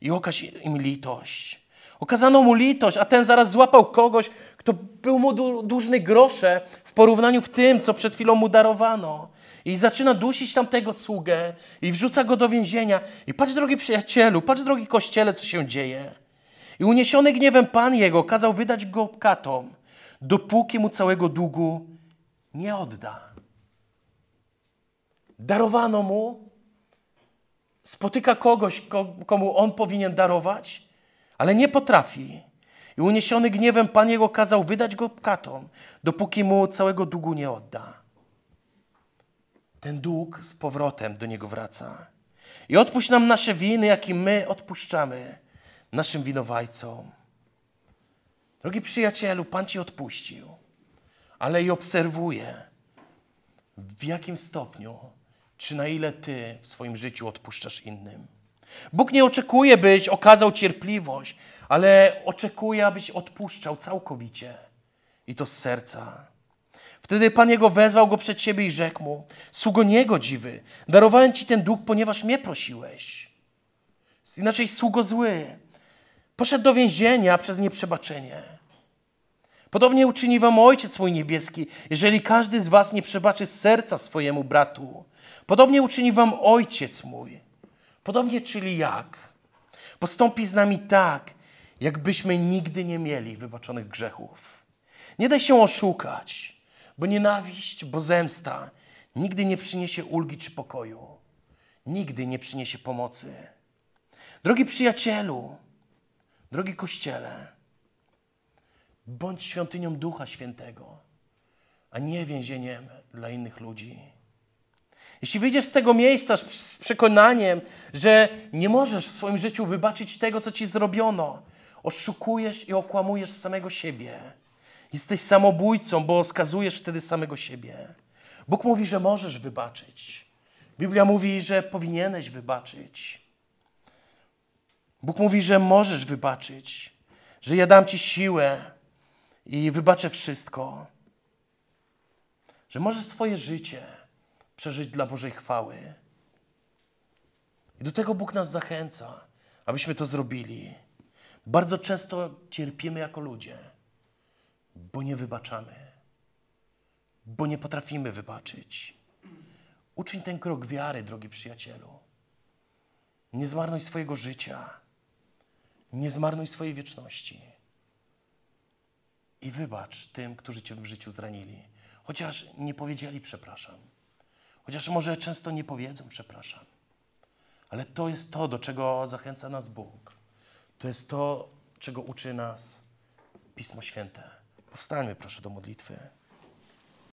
i okaż im litość. Okazano mu litość, a ten zaraz złapał kogoś, to był mu dłużny grosze w porównaniu w tym, co przed chwilą mu darowano. I zaczyna dusić tamtego sługę i wrzuca go do więzienia. I patrz, drogi przyjacielu, patrz, drogi kościele, co się dzieje. I uniesiony gniewem Pan jego kazał wydać go katom, dopóki mu całego długu nie odda. Darowano mu, spotyka kogoś, komu on powinien darować, ale nie potrafi. I uniesiony gniewem Pan jego kazał wydać go katom, dopóki mu całego długu nie odda. Ten dług z powrotem do niego wraca. I odpuść nam nasze winy, jakie my odpuszczamy naszym winowajcom. Drogi przyjacielu, Pan ci odpuścił, ale i obserwuje, w jakim stopniu, czy na ile ty w swoim życiu odpuszczasz innym. Bóg nie oczekuje, byś okazał cierpliwość, ale oczekuje, abyś odpuszczał całkowicie i to z serca. Wtedy Pan Jego wezwał go przed siebie i rzekł mu: Sługo niegodziwy, darowałem ci ten dług, ponieważ mnie prosiłeś. Inaczej sługo zły. Poszedł do więzienia przez nieprzebaczenie. Podobnie uczyni wam Ojciec mój niebieski, jeżeli każdy z was nie przebaczy serca swojemu bratu. Podobnie uczyni wam Ojciec mój. Podobnie, czyli jak? Postąpi z nami tak, jakbyśmy nigdy nie mieli wybaczonych grzechów. Nie daj się oszukać, bo nienawiść, bo zemsta nigdy nie przyniesie ulgi czy pokoju, nigdy nie przyniesie pomocy. Drogi przyjacielu, drogi kościele, bądź świątynią Ducha Świętego, a nie więzieniem dla innych ludzi. Jeśli wyjdziesz z tego miejsca z przekonaniem, że nie możesz w swoim życiu wybaczyć tego, co ci zrobiono, oszukujesz i okłamujesz samego siebie. Jesteś samobójcą, bo skazujesz wtedy samego siebie. Bóg mówi, że możesz wybaczyć. Biblia mówi, że powinieneś wybaczyć. Bóg mówi, że możesz wybaczyć, że ja dam ci siłę i wybaczę wszystko. Że możesz swoje życie przeżyć dla Bożej chwały. I do tego Bóg nas zachęca, abyśmy to zrobili. Bardzo często cierpimy jako ludzie, bo nie wybaczamy, bo nie potrafimy wybaczyć. Uczyń ten krok wiary, drogi przyjacielu. Nie zmarnuj swojego życia, nie zmarnuj swojej wieczności. I wybacz tym, którzy Cię w życiu zranili, chociaż nie powiedzieli przepraszam, chociaż może często nie powiedzą przepraszam. Ale to jest to, do czego zachęca nas Bóg to jest to, czego uczy nas Pismo Święte. Powstańmy proszę do modlitwy.